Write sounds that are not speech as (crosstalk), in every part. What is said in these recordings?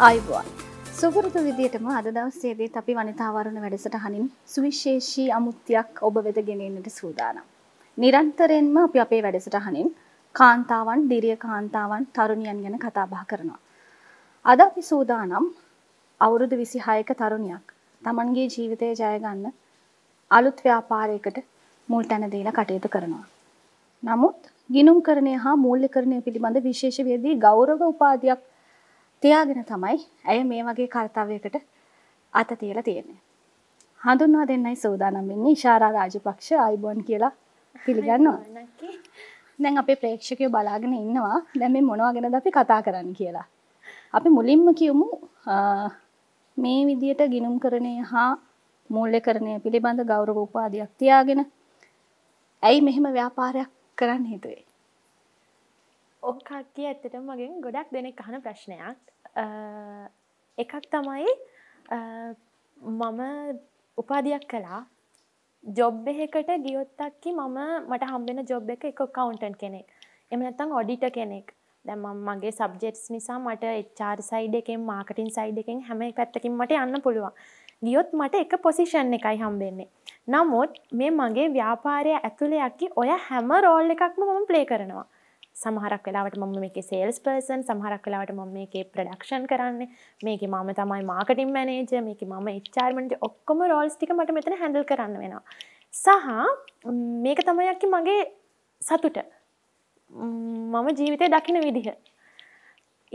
I will. සුපුරුදු විදියටම අද දවස්සේදීත් අපි වනිතාවරුණ වැඩසට හනින් සුවිශේෂී අමුත්තියක් ඔබ වෙත ගෙනෙන්නට සූදානම්. නිරන්තරෙන්ම අපි අපේ වැඩසට හනින් කාන්තාවන් දිරිය කාන්තාවන් තරුණියන් ගැන කතාබා කරනවා. අද අපි සූදානම් අවුරුදු විසි හායක තරුණයක් තමන්ගේ ජීවිතය ජයගන්න අලුත් ව්‍යාපාරයකට මුල් තැනදීලා කටයුතු කරනවා. නමුත් ගිනුම් කරණය හා මූල්‍ය කරණය පිළිබඳ විශේෂවේදී ගෞරව උපාධයක් තියාගෙන තමයි ඇය මේ වගේ කර්තවයකට අත තියලා තියෙන්නේ. හඳුන්වා දෙන්නයි සූදානම් වෙන්නේ ඉෂාරා රාජපක්ෂ අයිබෝන් කියලා පිළිගන්නවා. දැන් අපේ ප්‍රේක්ෂකයෝ බලාගෙන ඉන්නවා දැන් මේ මොනවා ගැනද අපි කතා කරන්න කියලා. අපි මුලින්ම කියමු මේ විදියට ගිනුම් කරණය හා මූල්‍යකරණය පිළිබඳ ගෞරව උපාධියක් තියාගෙන ඇයි මෙහෙම ව්‍යාපාරයක් කරන්න හිතුවේ? ඔහ කට්ටිය ඇත්තටම මගෙන් ගොඩක් දෙනෙක් අහන ප්‍රශ්නයක්. එකක් තමයි මම උපාධයක් කලා ජොබ් එහෙකට ගියොත්තක්කි මම මට හම්බෙන ජොබ් එක එක කවුන්ටන් කෙනෙක් එම නැතං ඔඩිට කෙනෙක් දැම මගේ සබ්ජෙට්ස් නිසා මට එච්චාර් සයිඩ එකෙන් මාකටින් සයිඩ එකෙන් හැම පැත්තකින් මට යන්න පුළුවන් ගියොත් මට එක පොසිෂන් එකයි හම්බෙන්නේ නමුත් මේ මගේ ව්‍යාපාරය ඇතුළයක්කි ඔය හැම රෝල් එකක්ම මම ප්ලේ කරනවා සමහරක් වෙලාවට මම මේකේ සේල්ස් පර්සන් සමහරක් වෙලාවට මම මේකේ ප්‍රොඩක්ෂන් කරන්නේ මේකේ මම තමයි මාකටින් මැනේජර් මේකේ මම HR මැනේජර් ඔක්කොම රෝල්ස් ටික මට මෙතන හැන්ඩල් කරන්න වෙනවා සහ මේක තමයි මගේ සතුට මම ජීවිතය දකින විදිහ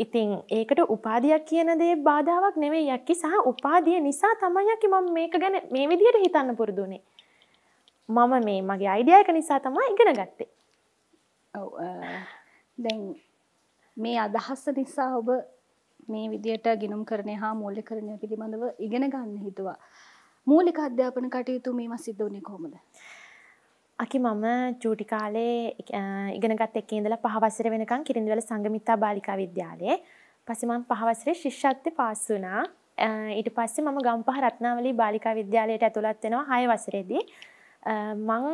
ඉතින් ඒකට උපාධයක් කියන දේ බාධාවක් නෙවෙයි යක්කි සහ උපාදිය නිසා තමයියකි මම මේක ගැන මේ විදිහට හිතන්න පුරුදුනේ. මම මේ මගේ අයිඩියයක නිසා තමයි ඉගෙන ගත්තේ. දැන් මේ අදහස්ස නිසා ඔබ මේ විදියට ගිනුම් කරණය හා මූල්‍ය කරණය පිළිබඳව ඉගෙන ගන්න හිතුවා. මූලික අධ්‍යාපන කටයුතු මේම සිද්ධ වුණේ කොහොමද? අකි මම චූටි කාලේ ඉගෙනගත් එකේ ඉඳලා පහ වසර වෙනකන් කිරිඳිවැල සංගමිතා බාලිකා විද්‍යාලයේ. පස්සේ මම පහ වසරේ ශිෂ්‍යත්ව පාස් වුණා. ඊට පස්සේ මම ගම්පහ රත්නාවලී බාලිකා විද්‍යාලයට ඇතුළත් වෙනවා 6 වසරේදී. මං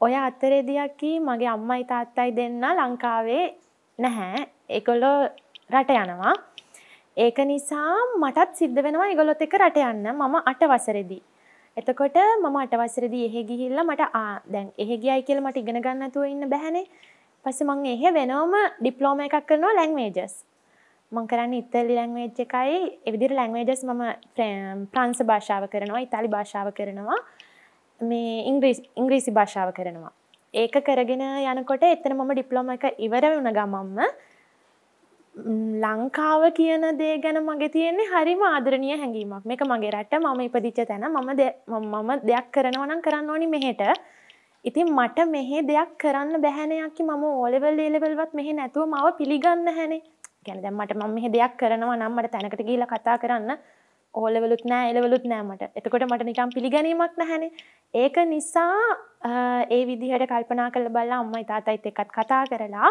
ඔය අතරේදීයක් මගේ අම්මයි තාත්තයි දෙන්න ලංකාවේ නැහැ. ඒගොල්ලෝ රට යනවා. ඒක නිසා මටත් සිද්ධ වෙනවා ඒගොල්ලොත් එක්ක රට යන්න. මම 8 වසරේදී. එතකොට මම 8 වසරේදී එහෙ ගිහිල්ලා මට ආ දැන් එහෙ ගියයි කියලා මට ඉගෙන ගන්න නැතුව ඉන්න බැහැනේ. පස්සේ මම එහෙ වෙනවම ඩිප්ලෝමා එකක් කරනවා ලැන්ග්වේජස්. මං කරන්නේ ඉතාලි ලැන්ග්වේජ් එකයි. ඒ විදිහට ලැන්ග්වේජස් මම ෆ්‍රාන්ස් භාෂාව කරනවා, ඉතාලි භාෂාව කරනවා. මේ ඉංග්‍රීස් ඉංග්‍රීසි භාෂාව කරනවා. ඒක කරගෙන යනකොට එතන මම ඩිප්ලෝම එක ඉවර වුණ ගමම්ම ලංකාව කියන දේ ගැන මගේ තියෙන්නේ හරිම ආදරණීය හැඟීමක්. මේක මගේ රට මම ඉපදිච්ච තැන මම මම දෙයක් කරනවා නම් කරන්න ඕනි මෙහෙට. ඉතින් මට මෙහෙ දෙයක් කරන්න බැහැනේ යකි මම ඕලෙවල් ලේලෙවල්වත් මෙහෙ නැතුව මාව පිළිගන්න හැනේ. කියන්නේ දැන් මට මම මෙහෙ දෙයක් කරනවා නම් මට තැනකට ගිහිලා කතා කරන්න ඕලෙවලුත් නෑ එලවලුත් නෑමට එතකොට මට නිකම් පිළිගැනීමක් නැහැනේ ඒක නිසා ඒ විදිහට කල්පනා කළ බල්ලා අම්මයි තාතයිත් එකත් කතා කරලා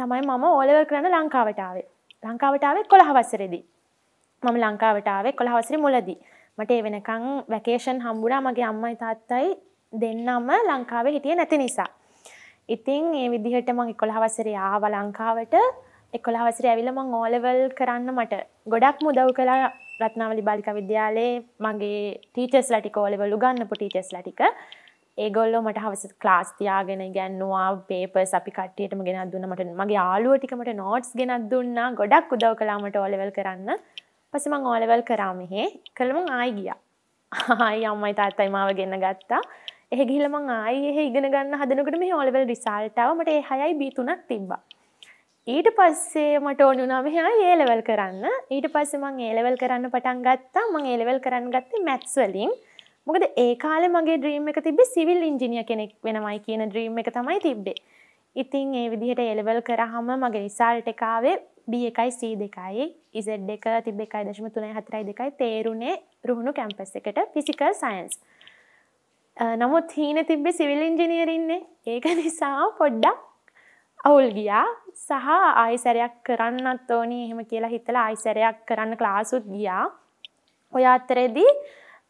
තමයි මම ඕලෙවල් කරන ලංකාවටාවේ ලංකාවටාවේ කොළහවසරෙදී මම ලංකාවටාවේ කොළහවසරි මුලදී මට ඒ වෙනකං වැකේෂන් හම්බුනා මගේ අම්මයි තාත්තයි දෙන්නම ලංකාවේ හිටිය නැති නිසා ඉතින් ඒ විදිහට මං එකොළහවසරේ ආව ලංකාවට එකොළහවසරේ ඇවිල්ලා මං ඕලෙවල් කරන්න මට ගොඩක් මුදව් කළා රත්නාවලි බාලිකා විද්‍යාලයේ මගේ ටීචර්ස්ලා ටික ඕලෙවල් උගන්වපු ටීචර්ස්ලා ටික ඒගොල්ලෝ මට හවස ක්ලාස් තියාගෙන ඉගෙනුවා පේපර්ස් අපි කට්ටියටම ගෙනත් දුන්නා මට මගේ යාළුවෝ ටික මට නෝට්ස් ගෙනත් දුන්නා ගොඩක් උදව් කළා මට ඕලෙවල් කරන්න පස්සේ මම ඕලෙවල් කරා මෙහෙ කළා මං ආයි ගියා ආයි අම්මයි තාත්තයි මාව ගෙන ගත්තා එහෙ ගිහිල්ලා මං ආයි එහෙ ඉගෙන ගන්න හදනකොට මේ ඕලෙවල් රිසල්ට් ආවා මට ඒ 6යි B3ක් තිබ්බා ඊට පස්සේ මට ඕනි වුණා මෙහා ඒලෙවල් කරන්න. ඊට පස්සේ මම ඒලෙවල් කරන්න පටන් ගත්තා. මම ඒලෙවල් කරන්න ගත්තේ මැත්ස් වලින්. මොකද ඒ කාලේ මගේ ඩ්‍රීම් එක තිබ්බේ සිවිල් ඉංජිනියර් කෙනෙක් වෙනමයි කියන ඩ්‍රීම් එක තමයි තිබ්බේ. ඉතින් ඒ විදිහට ඒලෙවල් කරාම මගේ රිසල්ට් එක ආවේ B1යි C2යි Z එක තිබ්බ 1.342යි තේරුණේ රුහුණු කැම්පස් එකට ෆිසිකල් සයන්ස්. නමුත් හීන තිබ්බේ සිවිල් ඉංජිනියරින්නේ. ඒක නිසා පොඩ්ඩක් අවුල් ගියා සහ ආයිසරයක් කරන්නත් ඕනි එහෙම කියලා හිතලා ආයිසරයක් කරන්න ක්ලාසුත් ගියා. ඔය අතරේදී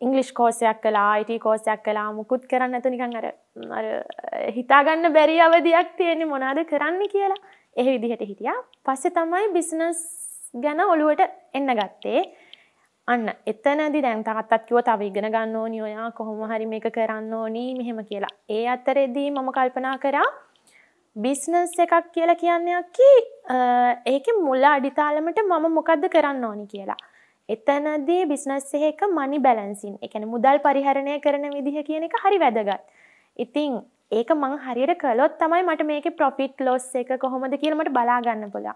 ඉංගලිෂ් කෝසයක් කලා IT කෝසයක් කලා මුකුත් කරන්න ඇතු නිකන් අර අර හිතාගන්න බැරි අවධියක් තියෙන්නේ මොනවද කරන්න කියලා. ඒ විදිහට හිටියා. පස්සේ තමයි බිස්නස් ගැන ඔළුවට එන්න ගත්තේ. අන්න එතනදි දැන් තාත්තත් කිව්ව තව ඉගෙන ගන්න ඕනි ඔයා කොහොම හරි මේක කරන්න ඕනි මෙහෙම කියලා. ඒ අතරෙදී මම කල්පනා කරා බිස්නස් එකක් කියලා කියන්නකි ඒක මුල්ල අඩිතාලමට මම මොකක්ද කරන්න ඕනි කියලා. එතනදී බිස්නස් එහෙක මනි බැලන්සින් එකන මුදල් පරිහරණය කරන විදිහ කියන එක හරි වැදගත්. ඉතිං ඒක මං හරියට කළොත් තමයි මට මේක ප්‍රොෆිට් ලොස් එක කොහොමද කියලමට බලාගන්න පුලා.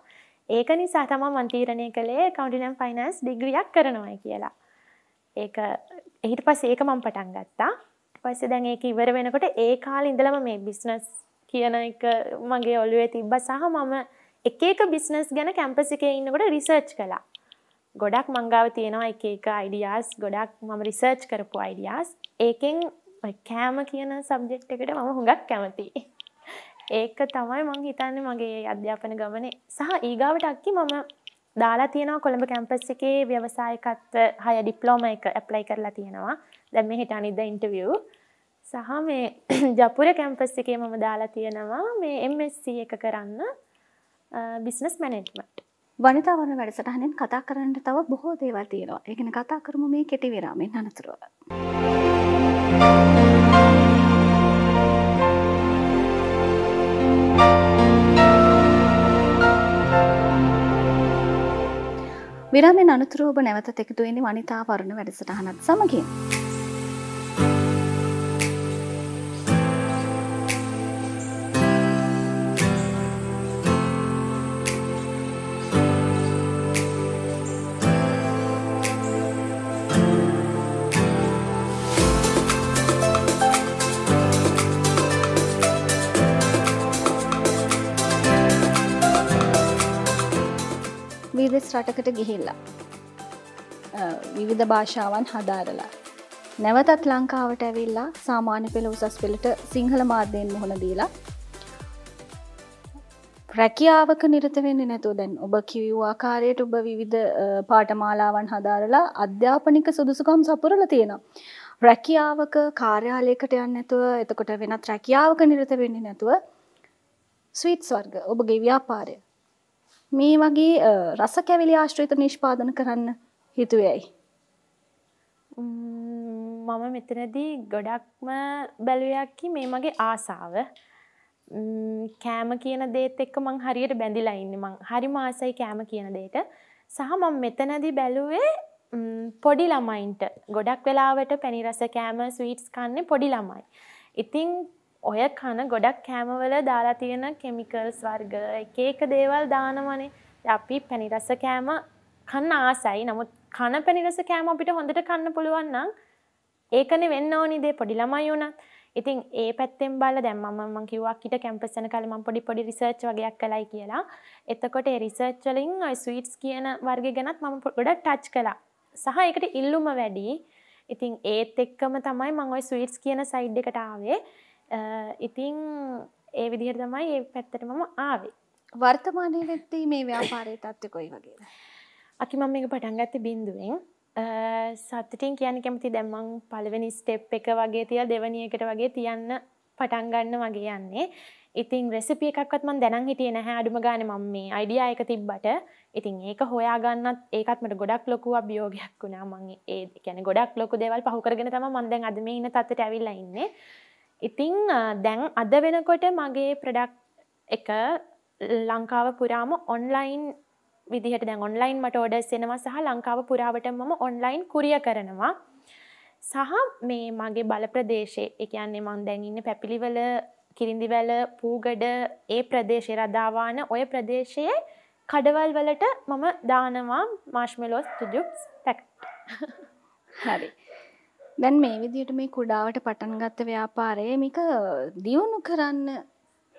ඒක නිසා තම මන්තීරණය කළේ කවටිනම් ෆයිනන්ස් ඩිග්‍රියක් කරනවයි කියලා. ඒ එහිට පස් ඒක මං පටන් ගත්තා පස්සේ දැන් ඒක ඉවර වෙනකොට ඒ කාල ඉඳලම මේ බිස්නස් කියන එක මගේ ඔලුවේ තිබ්බ සහ මම එක එක බිස්නස් ගැන කැම්පස් එකේ ඉන්නකොට රිසර්ච් කළා. ගොඩක් මංගාව තියෙනවා එක එක අයිඩියාස් ගොඩක් මම රිසර්ච් කරපු අයිඩියාස්. ඒකෙන් කෑම කියන සබ්ජෙක්ට් එකට මම හුඟක් කැමතියි. ඒක තමයි මං හිතන්නේ මගේ අධ්‍යාපන ගමනේ සහ ඊගාවට අක්කි මම දාලා තියෙනවා කොළඹ කැම්පස් එකේ ව්‍යවසායකත්ව හය ඩිප්ලෝම එක ඇප්ලයි කරලා තියෙනවා. දැන් මේ හෙට අනිද්දා ඉන්ටර්වියු. සහ මේ (clears throat) ජපුර කැම්පස් එකේ මම දාලා තියෙනවා මේ MSC එක කරන්න බිස්නස් මැනෙට්මට වනිතාවන වැඩසටහනෙන් කතා කරන්නට තව බොහෝ දේවල් තියෙනවා ඒගෙන කතා කරමු මේ කෙටි විරාමෙන් අනතුරුව. විරාමෙන් අනතුරෝබ නැවත එකතුවෙන්නේ වනිතාවරණ වැඩසටහනත් සමගින්. වෙනස් රටකට ගිහිල්ලා. විවිධ භාෂාවන් හදාරලා. නැවතත් ලංකාවට ඇවිල්ලා සාමාන්‍ය පෙළ උසස් පෙළට සිංහල මාධ්‍යයෙන් මුහුණ දීලා රැකියාවක නිරත වෙන්න නැතුව දැන් ඔබ කිවූ ආකාරයට ඔබ විවිධ පාටමාලාවන් හදාරලා අධ්‍යාපනික සුදුසුකම් සපුරල තියෙනවා. රැකියාවක කාර්යාලයකට යන්න නැතුව එතකොට වෙනත් රැකියාවක නිරත වෙන්නේ නැතුව ස්වීට් ස්වර්ග ඔබගේ ව්‍යාපාරය මේ වගේ රස කැවිලි ආශ්‍රිත නිෂ්පාදන කරන්න හිතුවයි. මම මෙතනදී ගොඩක්ම බැලුවයක්කි මේ මගේ ආසාව කෑම කියන දේත් එක්ක මං හරියට බැඳිලා ඉන්න මං හරි මාසයි කෑම කියන දේට සහ මං මෙතනදී බැලුවේ පොඩි ළමයින්ට ගොඩක් වෙලාවට පැණිරස කෑම ස්වීට්ස් කන්නේ පොඩි ළමයි. ඉතිං ඔය කන ගොඩක් කෑමවල දාලා තියෙන කෙමිකල්ස් වර්ග එක එක දේවල් දානවනේ අපි පැණිරස කෑම කන්න ආසයි නමුත් කන පැණිරස කෑම අපිට හොඳට කන්න පුළුවන් නම් ඒකනේ වෙන්න ඕනි දේ පොඩි ළමයි වුණත් ඉතින් ඒ පැත්තෙන් බලලා දැන් මම මම කිව්වා කිට කැම්පස් යන කාලේ මම පොඩි පොඩි රිසර්ච් වගේක් කළයි කියලා. එතකොට ඒ රිසර්ච් වලින් ওই ස්වීට්ස් කියන වර්ගය ගැනත් මම ගොඩක් ටච් කළා. සහ ඒකට ඉල්ලුම වැඩි. ඉතින් ඒත් එක්කම තමයි මම ওই ස්වීට්ස් කියන සයිඩ් එකට ආවේ. ඉතිං ඒ විදිහර තමයි ඒ පැත්තට මම ආවේ. වර්තමානය නැත්ති මේ ව්‍යාපාරය තත්ත්ව කොයි වගේ. අකි මම එක පටන් ගත්ත බින්දුවෙන් සත්තටින් කියන කැමති දැම්මං පළවෙනි ස්ටෙප් එක වගේ තිය දෙවනියකට වගේ තියන්න පටන්ගන්න වගේ යන්නේ. ඉතින් රෙසිපිය එකක්වත් මන් දැනන් හිටිය නැහැ අඩුම ගාන මම මේ අයිඩියා එක තිබ්බට ඉතින් ඒක හොයාගන්නත් ඒකත්මට ගොඩක් ලොකු අභියෝගයක් වුණා මං ඒ කියන්නේ ගොඩක් ලොකු දේවල් පහු කරගෙන තමයි මම දැන් අද මේ ඉන්න තත්ත්වයට ඇවිල්ලා ඉන්නේ. ඉතිං දැන් අද වෙනකොට මගේ ප්‍රඩක්් එක ලංකාව පුරාම ඔන්ලයින් විදිහට දැන් ඔන්ලයින් මට ෝඩස් එෙනවා සහ ලංකාව පුරාවට මම ඔන්ලයින් කුරිය කරනවා සහ මේ මගේ බල ප්‍රදේශය එකන්නේ මං දැන්ඉන්න පැපිලිවල කිරින්දිවැල පූගඩ ඒ ප්‍රදේශය රදාවාන ඔය ප්‍රදේශයේ කඩවල් වලට මම දානවා මාශ්මලෝස් තුජුප්ස් පැක්ට් හරි දැන් මේ විදියට මේ කුඩාවට පටන් ගත්ත ව්‍යාපාරය මේක දියුණු කරන්න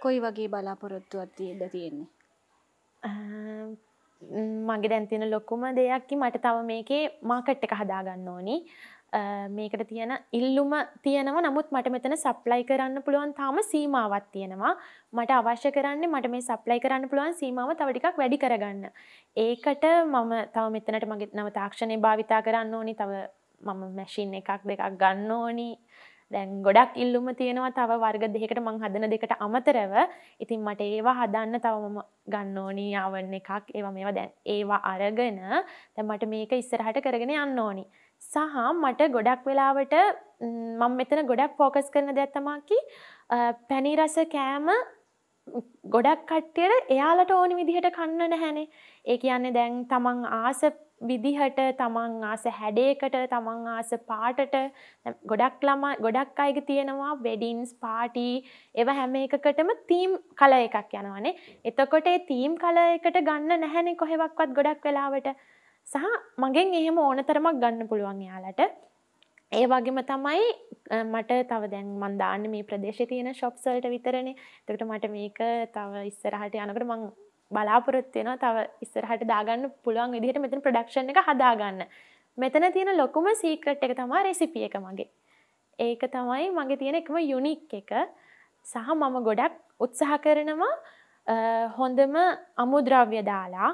කොයි වගේ බලාපොරොත්තුවක් තියෙද තියෙන්නේ? මගේ දැන් තියෙන ලොකුම දෙයක්කි මට තව මේකේ මාකට් එක හදාගන්න ඕනි මේකට තියෙන ඉල්ලුම තියෙනවා නමුත් මට මෙතන සප්ලයි කරන්න පුළුවන් තාම සීමාවත් තියෙනවා මට අවශ්‍ය කරන්නේ මට මේ සප්ලයි කරන්න පුළුවන් සීමාව තව ටිකක් වැඩි කරගන්න ඒකට මම තව මෙතනට මගේ නව තාක්ෂණය භාවිතා කරන්න ඕනි තව මම මැශින් එකක් දෙකක් ගන්න ඕනි දැන් ගොඩක් ඉල්ලුම තියෙනවා තව වර්ග දෙකට මං හදන දෙකට අමතරව ඉතින් මට ඒවා හදන්න තවමම ගන්න ඕනී ආවන්න එකක් ඒවා මේවා දැන් ඒවා අරගෙන දැ මට මේක ඉස්සරහට කරගෙන යන්න ඕනි. සහ මට ගොඩක් වෙලාවට මං මෙතන ගොඩක් පෝකස් කරන දැත්තමාකි පැනිරස කෑම ගොඩක් කට්ටියට එයාලට ඕනි විදිහට කන්න නැහැනේ ඒ කියන්නේ දැන් තමන් ආස විදිහට තමන් ආස හැඩයකට තමන් ආස පාටට ගොඩක් ළමයි ගොඩක් අයගේ තියෙනවා වෙඩින්ස් පාටි ඒව හැම එකකටම තීම් කලර් එකක් යනවානේ. එතකොට ඒ තීම් කලර් එකට ගන්න නැහැනේ කොහෙවත්වත් ගොඩක් වෙලාවට. සහ මගෙන් එහෙම ඕනතරමක් ගන්න පුළුවන් යාලට. ඒ වගේම තමයි මට තව දැන් මන් දාන්න මේ ප්‍රදේශයේ තියෙන shops වලට විතරනේ. එතකොට මට මේක තව ඉස්සරහට යනකොට මං බලාපොරොත්වයන තව ඉස්සරහට දාගන්න පුළුවන් විදිහට මෙතන ප්‍රඩක්ෂණ එක හදාගන්න මෙතන තියෙන ලොකුම සීක්‍රට් එක තමා රෙසිපිය එක මගේ ඒක තමයි මගේ තියෙන එකම යුනික් එක සහ මම ගොඩක් උත්සාහ කරනවා හොඳම අමුද්‍රව්‍ය දාලා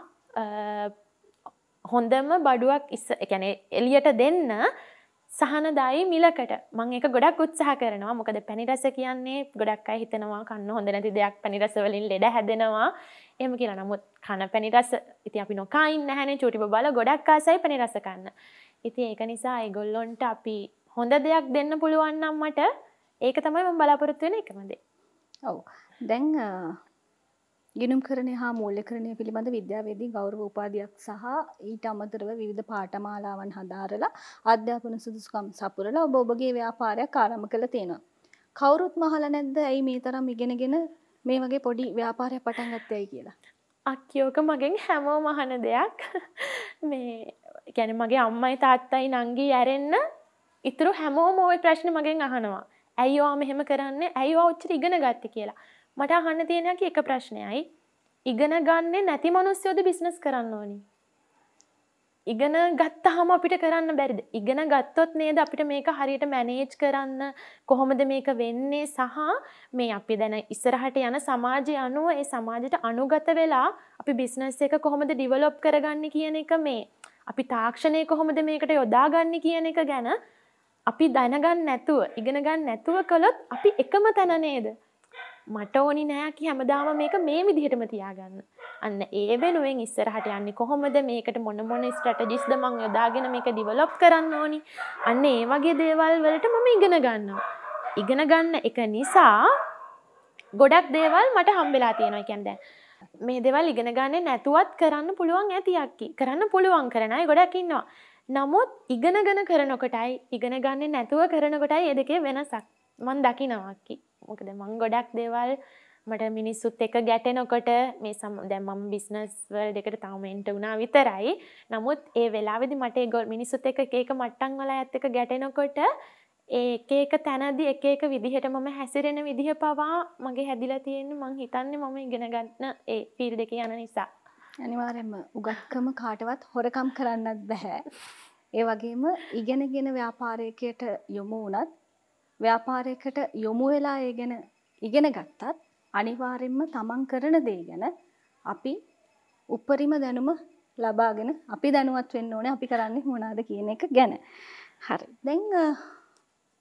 හොඳම බඩුවක් ඉස්ස එකැන එලියට දෙන්න සහනදායි මිලකට මං එක ගොඩක් උත්සාහ කරනවා මොකද පැනිරස කියන්නේ ගොඩක් අය හිතනවා කන්න හොඳ නැති දෙයක් පැනිරසවලින් ලෙඩ හැදෙනවා එම කියලා නමුත් කන පැනිරස ඉති අපි නොකයින් නැහැනේ චුටිප බල ගොඩක් ආසයි පැනිරස කන්න ඉති ඒක නිසා ඒගොල්ලොන්ට අපි හොඳ දෙයක් දෙන්න පුළුවන්නම් මට ඒක තමයි මම බලාපොරොත්තු වෙන එකමදේ ඔව් දැන් ගිනුම් කරණය හා මූල්‍යකරණය පිළිබඳ විද්‍යාවේදී ගෞරව උපාධයක් සහ ඊට අමතරව විවිධ පාඨමාලාවන් හදාරලා අධ්‍යාපන සුදුසුකම් සපුරලා ඔබ ඔබගේ ව්‍යාපාරයක් ආරම්භ කළ තියෙනවා. කවුරුත් මහලා නැද්ද ඇයි මේ තරම් ඉගෙනගෙන මේ වගේ පොඩි ව්‍යාපාරයක් පටන් ගත්තයි කියලා? අක්කියෝක මගෙන් හැමෝම අහන දෙයක් මේ කියන්නේ මගේ අම්මයි තාත්තයි නංගි ඇරෙන්න ඉතුරු හැමෝම ওই ප්‍රශ්නේ මගෙන් අහනවා. ඇයි ඔයා මෙහෙම කරන්නේ? ඇයි ඔයා ඔච්චර ඉගෙන ගත්තේ කියලා. මට අහන්න තියෙනක එක ප්‍රශ්නයයි ඉගෙන ගන්නේ නැති මිනිස්සුද බිස්නස් කරන්න ඕනි ඉගෙන ගත්තාම අපිට කරන්න බැරිද ඉගෙන ගත්තොත් නේද අපිට මේක හරියට මැනේජ් කරන්න කොහොමද මේක වෙන්නේ සහ මේ අපි දැන ඉස්සරහට යන සමාජය අනුව ඒ සමාජයට අනුගත වෙලා අපි බිස්නස් එක කොහොමද ඩිවලොප් කරගන්න කියන එක මේ අපි තාක්ෂණය කොහොමද මේකට යොදාගන්න කියන එක ගැන අපි දැනගන්න නැතුව ඉගෙන ගන්න නැතුව කළොත් අපි එකම තැන නේද මට ඕනි නෑකි හැමදාම මේක මේ විදිහටම තියාගන්න. අන්න ඒ වෙනුවෙන් ඉස්සරහට යන්නේ කොහොමද මේකට මොන මොන ස්ට්‍රටජිස්ද මං යොදාගෙන මේක ඩිවලොප් කරන්න ඕනි. අන්න ඒ වගේ දේවල් වලට මම ඉගෙන ගන්නවා. ඉගෙන ගන්න එක නිසා ගොඩක් දේවල් මට හම්බෙලා තියෙනවා කියන්නේ දැන් මේ දේවල් ඉගෙන ගන්න නැතුවත් කරන්න පුළුවන් ඇතියක්කි. කරන්න පුළුවන් කරන අය ගොඩක් ඉන්නවා. නමුත් ඉගෙනගෙන කරනකොටයි ඉගෙන ගන්න නැතුව කරනකොටයි ඒ දෙකේ වෙනසක් මන් දකිනවක්කි. මොකද මං ගොඩක් දේවල් මට මිනිස්සුත් එක ගැටෙනකොට මේ සම දැන් මම බිස්නස් වර්ල්ඩ් එකට තාම එන්ට වුණා විතරයි. නමුත් ඒ වෙලාවේදී මට ඒගොල්ලෝ මිනිස්සුත් එක්ක එක එක මට්ටම් වල ඇත් එක ගැටෙනකොට ඒ එක එක තැනදී එක එක විදිහට මම හැසිරෙන විදිහ පවා මගේ හැදිලා තියෙන්නේ මං හිතන්නේ මම ඉගෙන ගන්න ඒ ෆීල්ඩ් එකේ යන නිසා. අනිවාර්යයෙන්ම උගත්කම කාටවත් හොරකම් කරන්නත් බෑ. ඒ වගේම ඉගෙනගෙන ව්‍යාපාරයකට යොමු වුණත් ව්‍යාපාරයකට යොමු වෙලා ඒ ගැන ඉගෙන ගත්තත් අනිවාර්යෙන්ම තමන් කරන දේ ගැන අපි උපරිම දැනුම ලබාගෙන අපි දැනුවත් වෙන්න ඕනේ අපි කරන්නේ මොනවාද කියන එක ගැන. හරි. දැන්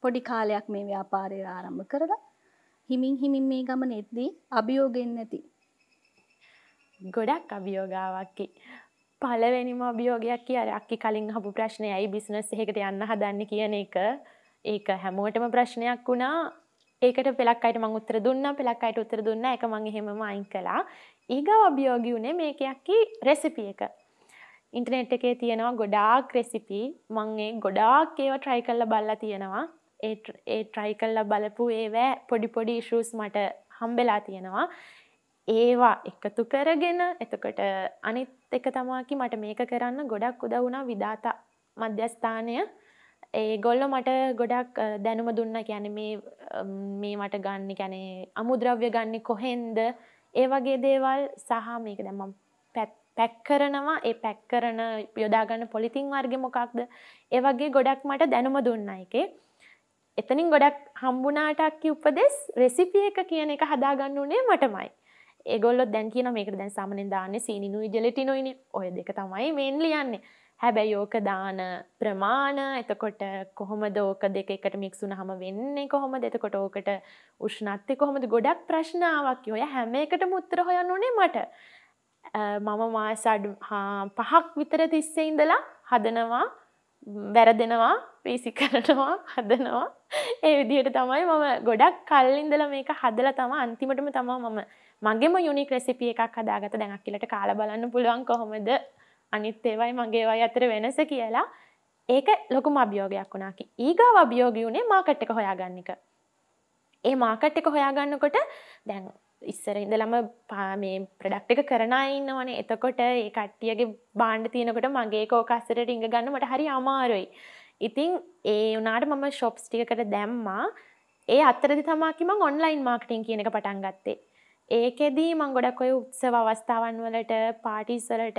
පොඩි කාලයක් මේ ව්‍යාපාරය ආරම්භ කරලා හිමින් හිමින් මේ ගමනේදී අභියෝගෙන් නැති ගොඩක් අභියෝගාවක්කි. පළවෙනිම අභියෝගයක් කිය අර අක්කි කලින් අහපු ප්‍රශ්නේ ඇයි බිස්නස් එකකට යන්න හදන්නේ කියන එක ඒක හැමෝටම ප්‍රශ්නයක් වුණා ඒකට පෙලක් අයට මං උත්තර දුන්නා පෙලක් අයට උත්තර දුන්නා ඒක මං එහෙමම අයින් කළා ඊගාව අභියෝගී උනේ මේකයක්කි රෙසිපි එක ඉන්ටර්නෙට් එකේ තියෙනවා ගොඩාක් රෙසිපි මං ඒ ගොඩාක් ඒවා try කරලා බලලා තියෙනවා ඒ ඒ try කරලා බලපු ඒවැ පොඩි පොඩි issues මට හම්බෙලා තියෙනවා ඒවා එකතු කරගෙන එතකොට අනිත් එක තමාකි මට මේක කරන්න ගොඩක් උදවුණා විධාතා මධ්‍යස්ථානය ඒගොල්ලො මට ගොඩක් දැනුම දුන්න ගැන මේ මට ගන්න ගැනේ අමුද්‍රව්‍ය ගන්න කොහෙන්ද ඒ වගේ දේවල් සහ මේක දැම පැක් කරනවා ඒ පැක් කරන යොදාගන්න පොලිතින් වර්ග මොකක්ද ඒ වගේ ගොඩක් මට දැනුම දුන්න එක එතනින් ගොඩක් හම්බුනාටක්කි උපදෙස් රෙසිපිය එක කියන එක හදාගන්න වනේ මටමයි ඒගොල්ලො දැන් කියන මේක දැන් සාමනෙන් දාන්න සීනිනුයි ජෙලටිනොයිනි ඔය දෙක තමයි මේන් ලියන්නේ හැබැයි ඕක දාන ප්‍රමාණ එතකොට කොහොම දෝක දෙක එකට මික්සුන හම වෙන්නේ කොහොම දෙතකොට ඕකට උෂ්නත්ති කොහොමද ගොඩක් ප්‍රශ්නාවක් ඔය හැම එකට මුත්තර හොයන්න ඕනේ මට මම මාසඩු පහක් විතර තිස්සේ ඉඳලා හදනවා වැරදෙනවා පිසි කරනවා හදනවා ඒ විදිහට තමයි මම ගොඩක් කල්ලින්දල මේක හදල තම අන්තිමටම තමා මම මගේම යුනික් රෙසිපිය එකක් හදාගත දැනක් කියලට කාල බලන්න පුළුවන් කොහොමද අනිත් ඒවයි මගේ වයි අතර වෙනස කියලා ඒක ලොකුම අභියෝගයක් වුණාකි ඊගාව අභියෝගී වුණේ මාකට් එක හොයාගන්න එක ඒ මාකට් එක හොයාගන්නකොට දැන් ඉස්සර ඉඳලම මේ ප්‍රඩක්් එක කරන ඉන්නවනේ එතකොට ඒ කට්ටියගේ බාණ්ඩ තියෙනකොට මගේ කෝකස්සට රිංග ගන්න මට හරි අමාරුයි. ඉතිං ඒ වනාට මම ශොප්ස් ටිකට දැම්මා ඒ අත්තරදි තමාකිම ඔන්ලයින් මාර්කටින් කියන එක පටන් ගත්තේ ඒකෙදී මං ගොඩක් ඔය උත්සව අවස්ථාවන් වලට පාටිස් වලට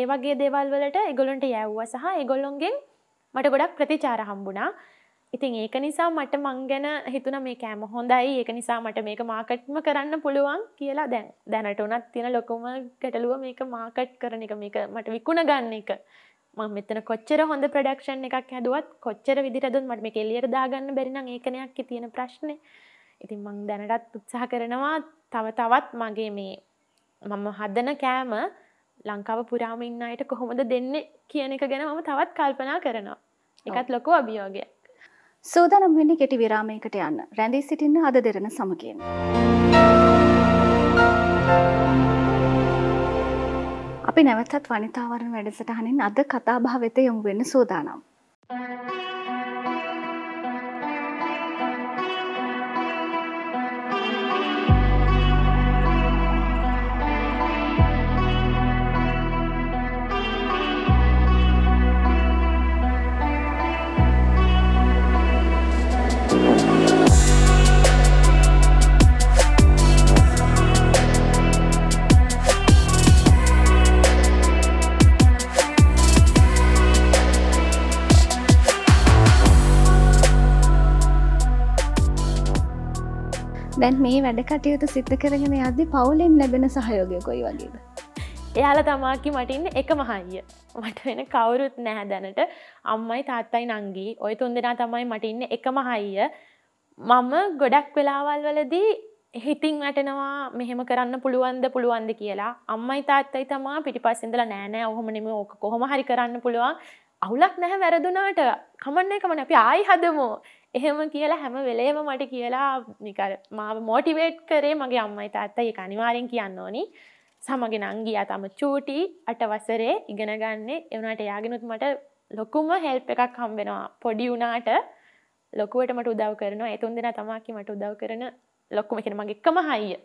ඒ වගේ දේවල් වලට ඒගොල්ලන්ට යැව්ව සහ ඒගොල්ලොන්ගෙන් මට ගොඩක් ප්‍රතිචාර හම්බුණා. ඉතින් ඒක නිසා මට මං ගැන හිතුන මේ කෑම හොඳයි ඒක නිසා මට මේක මාකට්ම කරන්න පුළුවන් කියලා දැන් දැනට උනත් තියෙන ලොකුම ගැටලුව මේක මාකට් කරන එක මේක මට විකුණ ගන්න එක මං මෙතන කොච්චර හොඳ ප්‍රඩක්ෂන් එකක් හැදුවත් කොච්චර විදිහට දුන්නත් මට මේක එළියට දාගන්න බැරි නම් ඒකනයක් තියෙන ප්‍රශ්නේ ඉතින් මං දැනටත් උත්සාහ කරනවා තව තවත් මගේ මේ මම හදන කෑම ලංකාව පුරාම ඉන්න අයට කොහොමද දෙන්න කියන එක ගැන මම තවත් කල්පනා කරනවා. එකත් ලොකු අභියෝගයක්. සූදානම් වෙන්නේ කෙටි විරාමයකට යන්න. රැඳී සිටින්න අද දෙරණ සමගින්. අපි නැවතත් වනිතාවරණ වැඩසටහනින් අද කතාබහ වෙත යොමු වෙන්න සූදානම්. Thank you. දැන් මේ වැඩ කටයුතු සිත කරගෙන අදදි පවුලෙන් ලැබෙන සහයෝගය කොයි වගේද. එයාල තමාකි මටින්න එක මහයිය මට වෙන කවුරුත් නැහැ දැනට අම්මයි තාත්තයි නංගී ඔය තුන් දෙනා තමයි මටින්න එක මහයිය මම ගොඩක් වෙලාවල් වලදී හිතින් වැටනවා මෙහෙම කරන්න පුළුවන්ද පුළුවන්ද කියලා අම්මයි තාත්තයි තමා පිටිපස්සෙඳල නෑනෑ ඔහොමනිම ඕක කොහොම හරි කරන්න පුළුවන් අවුලක් නැහැ වැරදුනාට කමන්න එකමන අපි ආයි හදමෝ එහෙම කියලා හැම වෙලේම මට කියලා නිකර මාව මෝටිවේට් කරේ මගේ අම්මයි තාත්තා ඒක අනිවාර්යෙන් කියන්න ඕනි. සමග නම් ගියා තම චූටි අට වසරේ ඉගෙන ගන්නේ ඒ වුණාට එයාගෙනුත් මට ලොකුම හෙල්ප් එකක් හම්බෙනවා පොඩි වුණාට ලොකුවට මට උදව් කරනවා ඒ තුන් දෙනා තමයි මට උදව් කරන ලොකුම කියන මගේ එකම හයිය.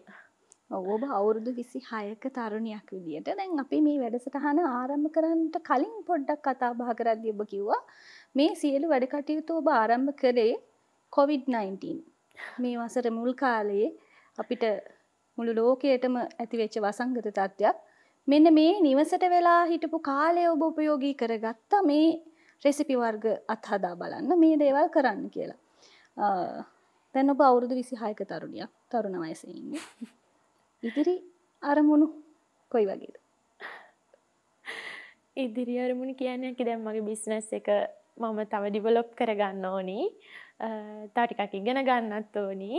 ඔව් ඔබ අවුරුදු 26ක තරුණියක් විදියට දැන් අපි මේ වැඩසටහන ආරම්භ කරන්නට කලින් පොඩ්ඩක් කතා බහ කරද්දී ඔබ කිව්වා මේ සියලු වැඩකටයුතු ඔබ ආරම්භ කරේ COොVID-19 මේ වසර මුල් කාලයේ අපිට මුළු ලෝකයටම ඇතිවෙච්ච වසංගත තත්ත්වයක් මෙන්න මේ නිවසට වෙලා හිටපු කාලය ඔබ උපයෝගී කරගත්ත මේ රෙසිපි වර්ග අත්හදා බලන්න මේ දේවල් කරන්න කියලා දැන් ඔබ අවුරුදු විසිහායක තරුණයක් තරුණ වයසඉන්න ඉදිරි අරමුණු කොයි වගේද ඉදිරි අරමුණ කියන්නේ දැම්මගේ බිස්නස් එක මම තව ඩිවලොප් කරගන්න ඕනි තාටිකක් ඉගෙන ගන්නත් ඕනි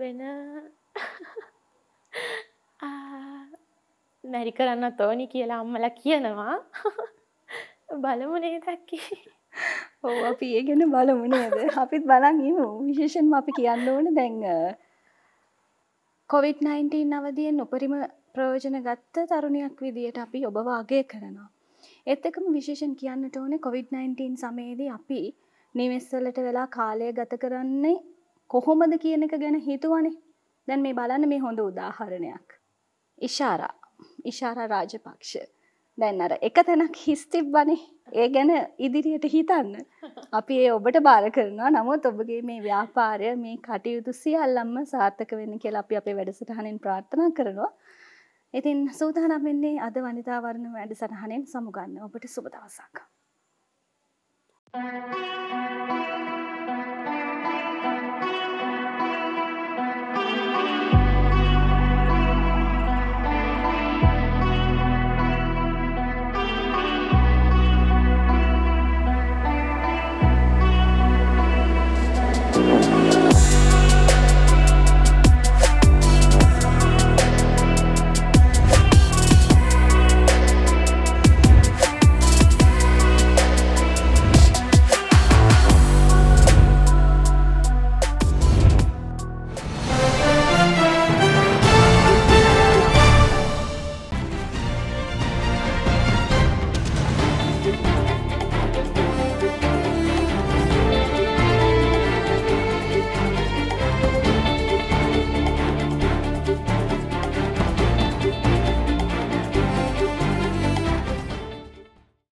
වෙන මැරි කරන්න තෝනි කියලා අම්මල කියනවා බලමුනේ දැක්කි ඕ අපි ඒ ගැන බලමුනේද අපිත් බලන් ඉමු විශේෂෙන්ම අපි කියන්න ඕන දැන් කොවිD-19 අවදියෙන් උපරිම ප්‍රයෝජන ගත්ත තරුණයක් විදියට අපි ඔබ වාගේ කරනවා එත් එකම විශේෂෙන් කියන්නට ඕනේ කොවිD-19 සමයේදී අපි නිවෙස්වලට වෙලා කාලය ගත කරන්නේ කොහොමද කියන එක ගැන හිතුවනේ. දැන් මේ බලන්න මේ හොඳ උදාහරණයක්. ඉෂාරා. ඉෂාරා රාජපක්ෂ. දැන් අර එක තැනක් හිස් තිබ්බනේ. ඒ ගැන ඉදිරියට හිතන්න. අපි ඒ ඔබට බාර කරනවා. නමුත් ඔබගේ මේ ව්‍යාපාරය, මේ කටයුතු සියල්ලම සාර්ථක වෙන්න කියලා අපි අපේ වැඩසටහනෙන් ප්‍රාර්ථනා කරනවා. ඉතින් සූදානම් වෙන්නේ අද වනිතා වර්ණ වැඩසටහනෙන් සමුගන්න ඔබට සුබ දවසක්. Thank you.